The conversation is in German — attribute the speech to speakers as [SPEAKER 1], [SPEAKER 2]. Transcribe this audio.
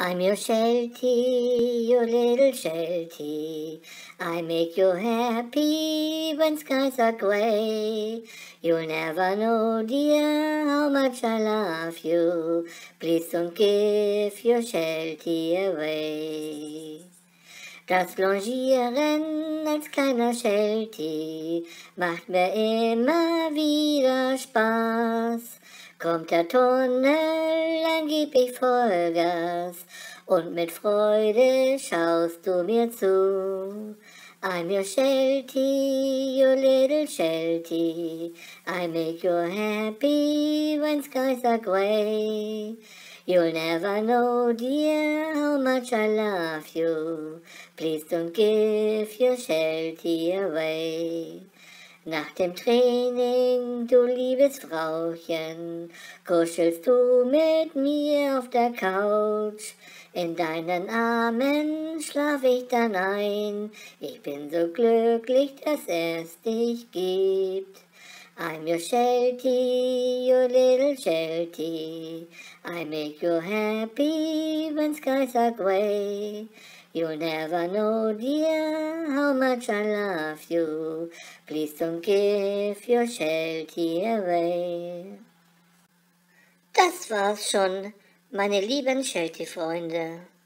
[SPEAKER 1] I'm your shelty, your little shelty. I make you happy when skies are gray. You'll never know, dear, how much I love you. Please don't give your shelty away. Das Longieren als kleiner Shelty macht mir immer wieder Spaß. Kommt der Tunnel, dann gib ich Vollgas und mit Freude schaust du mir zu. I'm your Shelty, your little Shelty. I make you happy when skies are gray. You'll never know, dear, how much I love you. Please don't give your Shelty away. Nach dem Training, du liebes Frauchen, kuschelst du mit mir auf der Couch. In deinen Armen schlaf ich dann ein. Ich bin so glücklich, dass es dich gibt. I'm your Sherty, your little Sherty. I make you happy when skies are gray. You'll never know, dear, how much I love you. Please don't give your Sherty away. Das war's schon, meine lieben Charity-Freunde.